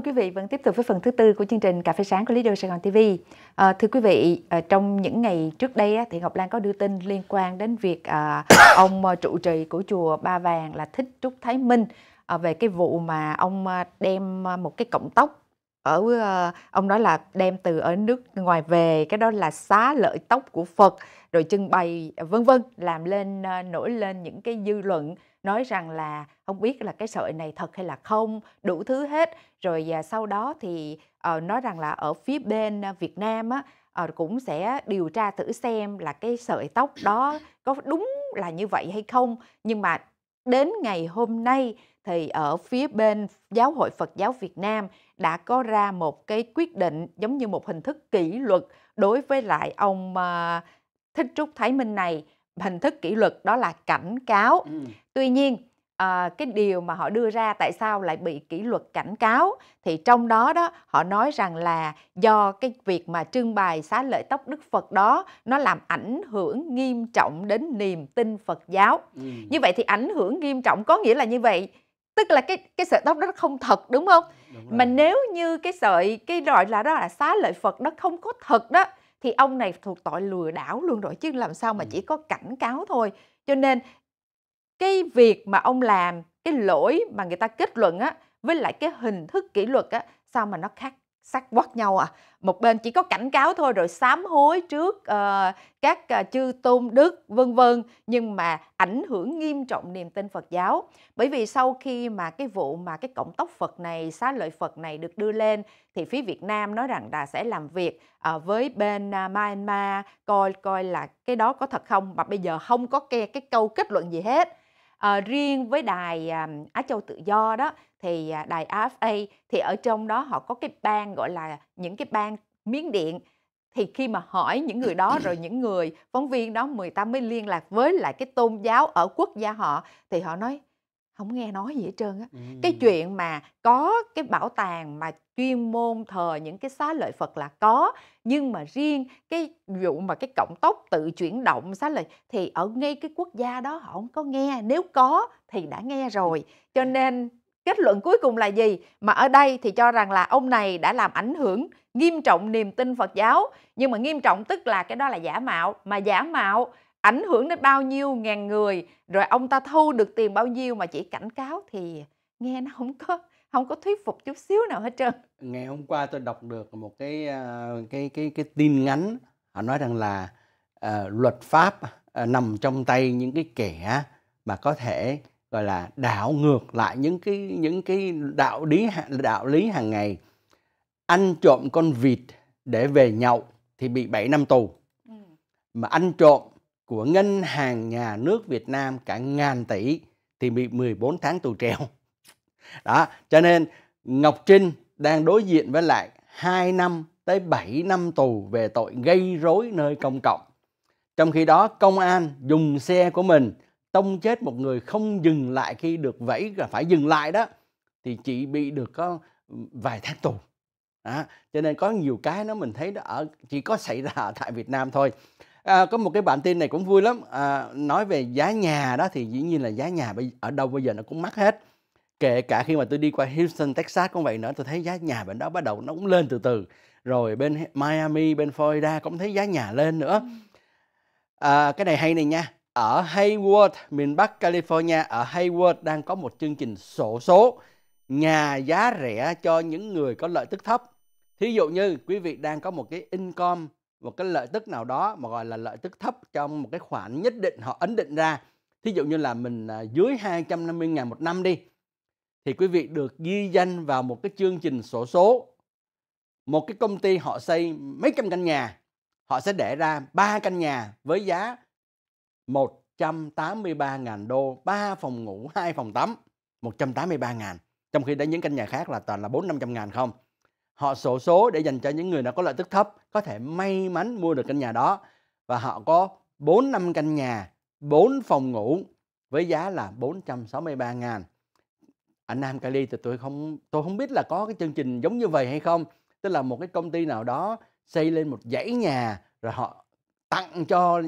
ơn quý vị vẫn tiếp tục với phần thứ tư của chương trình Cà phê sáng của Leader Sài Gòn TV. À, thưa quý vị, à, trong những ngày trước đây thì Ngọc Lan có đưa tin liên quan đến việc à, ông à, trụ trì của chùa Ba Vàng là Thích Trúc Thái Minh à, về cái vụ mà ông à, đem một cái cọng tóc ở ông nói là đem từ ở nước ngoài về cái đó là xá lợi tóc của Phật rồi trưng bày vân vân làm lên nổi lên những cái dư luận nói rằng là không biết là cái sợi này thật hay là không đủ thứ hết rồi à, sau đó thì à, nói rằng là ở phía bên à, Việt Nam á à, cũng sẽ điều tra thử xem là cái sợi tóc đó có đúng là như vậy hay không nhưng mà đến ngày hôm nay thì ở phía bên giáo hội Phật giáo Việt Nam đã có ra một cái quyết định giống như một hình thức kỷ luật đối với lại ông à, Thích Trúc Thái Minh này hình thức kỷ luật đó là cảnh cáo ừ. tuy nhiên à, cái điều mà họ đưa ra tại sao lại bị kỷ luật cảnh cáo thì trong đó đó họ nói rằng là do cái việc mà trưng bày xá lợi tóc Đức Phật đó nó làm ảnh hưởng nghiêm trọng đến niềm tin Phật giáo ừ. như vậy thì ảnh hưởng nghiêm trọng có nghĩa là như vậy tức là cái cái sợi tóc đó không thật đúng không đúng mà nếu như cái sợi cái gọi là đó là xá lợi Phật nó không có thật đó thì ông này thuộc tội lừa đảo luôn rồi chứ làm sao mà chỉ có cảnh cáo thôi cho nên cái việc mà ông làm cái lỗi mà người ta kết luận á với lại cái hình thức kỷ luật á sao mà nó khác sắc quắt nhau à một bên chỉ có cảnh cáo thôi rồi sám hối trước uh, các uh, chư tôn đức vân vân nhưng mà ảnh hưởng nghiêm trọng niềm tin Phật giáo bởi vì sau khi mà cái vụ mà cái cộng tóc Phật này xá lợi Phật này được đưa lên thì phía Việt Nam nói rằng là sẽ làm việc uh, với bên uh, Myanmar coi coi là cái đó có thật không mà bây giờ không có cái, cái câu kết luận gì hết à, riêng với đài à, Á Châu Tự Do đó thì à, đài AFA thì ở trong đó họ có cái ban gọi là những cái ban miếng điện thì khi mà hỏi những người đó rồi những người phóng viên đó người ta mới liên lạc với lại cái tôn giáo ở quốc gia họ thì họ nói không nghe nói gì hết trơn á ừ. cái chuyện mà có cái bảo tàng mà chuyên môn thờ những cái xá lợi phật là có nhưng mà riêng cái vụ mà cái cộng tốc tự chuyển động xá lợi thì ở ngay cái quốc gia đó họ không có nghe nếu có thì đã nghe rồi cho à. nên Kết luận cuối cùng là gì? Mà ở đây thì cho rằng là ông này đã làm ảnh hưởng nghiêm trọng niềm tin Phật giáo. Nhưng mà nghiêm trọng tức là cái đó là giả mạo. Mà giả mạo ảnh hưởng đến bao nhiêu ngàn người rồi ông ta thu được tiền bao nhiêu mà chỉ cảnh cáo thì nghe nó không có không có thuyết phục chút xíu nào hết trơn ngày hôm qua tôi đọc được một cái ờ, cái cái cái tin ngắn họ nói rằng là uh, luật pháp uh, nằm trong tay những cái kẻ mà có thể gọi là đảo ngược lại những cái những cái đạo lý đạo lý hàng ngày anh trộm con vịt để về nhậu thì bị 7 năm tù ừ. mà anh trộm của ngân hàng nhà nước Việt Nam cả ngàn tỷ thì bị 14 tháng tù treo đó cho nên Ngọc Trinh đang đối diện với lại 2 năm tới 7 năm tù về tội gây rối nơi công cộng trong khi đó công an dùng xe của mình tông chết một người không dừng lại khi được vẫy là phải dừng lại đó thì chị bị được có vài tháng tù đó. cho nên có nhiều cái nó mình thấy đó ở chỉ có xảy ra ở tại Việt Nam thôi à, có một cái bản tin này cũng vui lắm à, nói về giá nhà đó thì dĩ nhiên là giá nhà ở đâu bây giờ nó cũng mắc hết kể cả khi mà tôi đi qua Houston Texas cũng vậy nữa tôi thấy giá nhà bên đó bắt đầu nó cũng lên từ từ rồi bên Miami bên Florida cũng thấy giá nhà lên nữa ừ. à, cái này hay này nha ở Hayward, miền Bắc California, ở Hayward đang có một chương trình sổ số nhà giá rẻ cho những người có lợi tức thấp. Thí dụ như quý vị đang có một cái income, một cái lợi tức nào đó mà gọi là lợi tức thấp trong một cái khoản nhất định họ ấn định ra. Thí dụ như là mình à, dưới 250 ngàn một năm đi, thì quý vị được ghi danh vào một cái chương trình sổ số. Một cái công ty họ xây mấy trăm căn nhà, họ sẽ để ra ba căn nhà với giá 183.000 đô, 3 phòng ngủ, 2 phòng tắm, 183.000. Trong khi đến những căn nhà khác là toàn là 4-500 ngàn không. Họ sổ số để dành cho những người nào có lợi tức thấp có thể may mắn mua được căn nhà đó. Và họ có 4 năm căn nhà, 4 phòng ngủ với giá là 463 ngàn. anh Nam Cali thì tôi không tôi không biết là có cái chương trình giống như vậy hay không. Tức là một cái công ty nào đó xây lên một dãy nhà rồi họ tặng cho uh,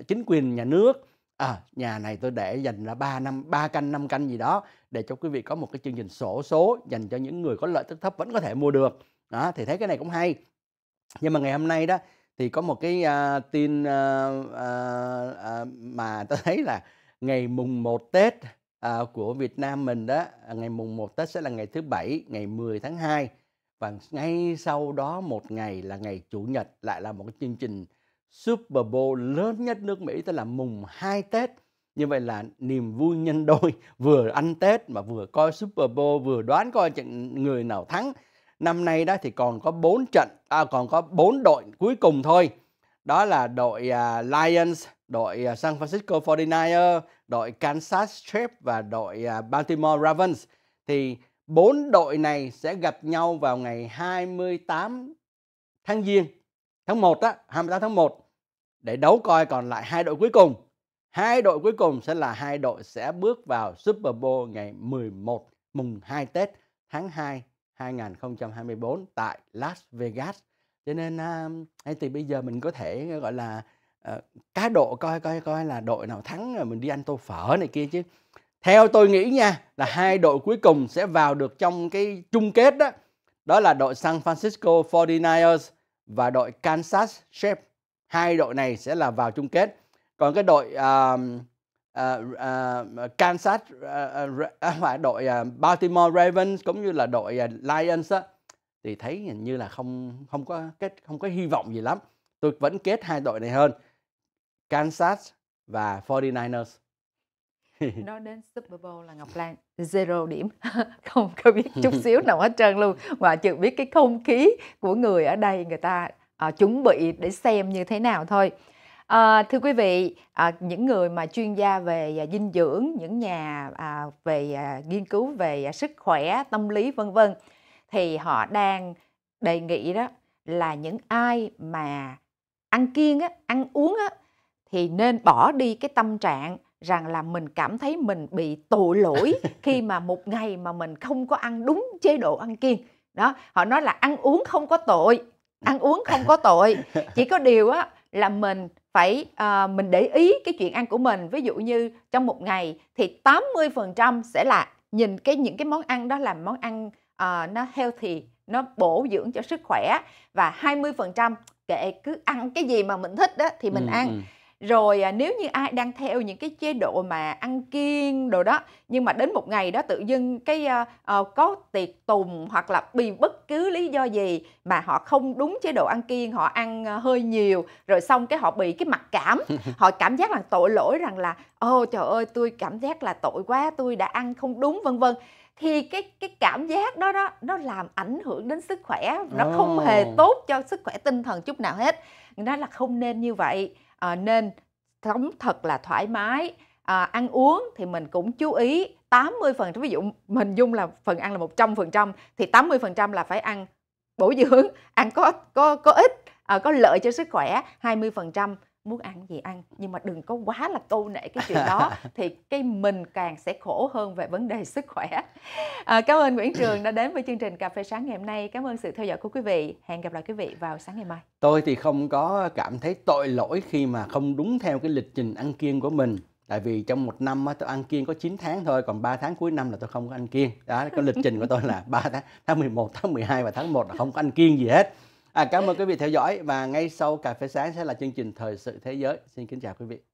uh, chính quyền nhà nước à, nhà này tôi để dành là 3 năm 3 canh 5 canh gì đó để cho quý vị có một cái chương trình sổ số dành cho những người có lợi tức thấp vẫn có thể mua được đó thì thấy cái này cũng hay nhưng mà ngày hôm nay đó thì có một cái uh, tin uh, uh, uh, mà tôi thấy là ngày mùng 1 Tết uh, của Việt Nam mình đó à, ngày mùng 1 Tết sẽ là ngày thứ bảy ngày 10 tháng 2 và ngay sau đó một ngày là ngày chủ nhật lại là một cái chương trình Super Bowl lớn nhất nước Mỹ tức là mùng 2 Tết như vậy là niềm vui nhân đôi vừa ăn Tết mà vừa coi Super Bowl vừa đoán coi trận người nào thắng năm nay đó thì còn có 4 trận à, còn có 4 đội cuối cùng thôi đó là đội uh, Lions đội uh, San Francisco 49 ers đội Kansas Chiefs và đội uh, Baltimore Ravens thì Bốn đội này sẽ gặp nhau vào ngày 28 tháng Giêng, tháng 1 á, 28 tháng 1 để đấu coi còn lại hai đội cuối cùng. Hai đội cuối cùng sẽ là hai đội sẽ bước vào Super Bowl ngày 11 mùng 2 Tết tháng 2 2024 tại Las Vegas. Cho nên hay à, thì bây giờ mình có thể ờ, gọi là uh, cá độ coi coi coi là đội nào thắng rồi mình đi ăn tô phở này kia chứ theo tôi nghĩ nha là hai đội cuối cùng sẽ vào được trong cái chung kết đó đó là đội San Francisco 49ers và đội Kansas Chiefs hai đội này sẽ là vào chung kết còn cái đội uh, uh, uh, Kansas uh, uh, uh, đội uh, Baltimore Ravens cũng như là đội uh, Lions á thì thấy hình như là không không có kết không có hy vọng gì lắm tôi vẫn kết hai đội này hơn Kansas và 49ers nó đến Super Bowl là Ngọc Lan zero điểm không có biết chút xíu nào hết trơn luôn ngoại trừ biết cái không khí của người ở đây người ta à, chuẩn bị để xem như thế nào thôi à, thưa quý vị à, những người mà chuyên gia về à, dinh dưỡng những nhà à, về à, nghiên cứu về à, sức khỏe tâm lý vân vân thì họ đang đề nghị đó là những ai mà ăn kiêng á ăn uống á thì nên bỏ đi cái tâm trạng rằng là mình cảm thấy mình bị tội lỗi khi mà một ngày mà mình không có ăn đúng chế độ ăn kiêng đó họ nói là ăn uống không có tội ăn uống không có tội chỉ có điều á là mình phải uh, mình để ý cái chuyện ăn của mình ví dụ như trong một ngày thì 80% sẽ là nhìn cái những cái món ăn đó là món ăn uh, nó healthy nó bổ dưỡng cho sức khỏe và 20% kệ cứ ăn cái gì mà mình thích đó thì mình ừ, ăn ừ rồi à, nếu như ai đang theo những cái chế độ mà ăn kiêng đồ đó nhưng mà đến một ngày đó tự dưng cái à, à, có tiệc tùng hoặc là vì bất cứ lý do gì mà họ không đúng chế độ ăn kiêng họ ăn à, hơi nhiều rồi xong cái họ bị cái mặc cảm họ cảm giác là tội lỗi rằng là ô trời ơi tôi cảm giác là tội quá tôi đã ăn không đúng vân vân thì cái cái cảm giác đó đó nó làm ảnh hưởng đến sức khỏe nó oh. không hề tốt cho sức khỏe tinh thần chút nào hết nó là không nên như vậy à, nên sống thật là thoải mái à, ăn uống thì mình cũng chú ý 80 phần ví dụ mình dung là phần ăn là 100 phần trăm thì 80 phần trăm là phải ăn bổ dưỡng ăn có có có ít à, có lợi cho sức khỏe 20 phần trăm muốn ăn gì ăn nhưng mà đừng có quá là câu nệ cái chuyện đó thì cái mình càng sẽ khổ hơn về vấn đề sức khỏe à, cảm ơn Nguyễn Trường đã đến với chương trình cà phê sáng ngày hôm nay cảm ơn sự theo dõi của quý vị hẹn gặp lại quý vị vào sáng ngày mai tôi thì không có cảm thấy tội lỗi khi mà không đúng theo cái lịch trình ăn kiêng của mình tại vì trong một năm tôi ăn kiêng có 9 tháng thôi còn 3 tháng cuối năm là tôi không có ăn kiêng đó cái lịch trình của tôi là 3 tháng tháng 11 tháng 12 và tháng 1 là không có ăn kiêng gì hết À, cảm ơn quý vị theo dõi và ngay sau cà phê sáng sẽ là chương trình thời sự thế giới. Xin kính chào quý vị.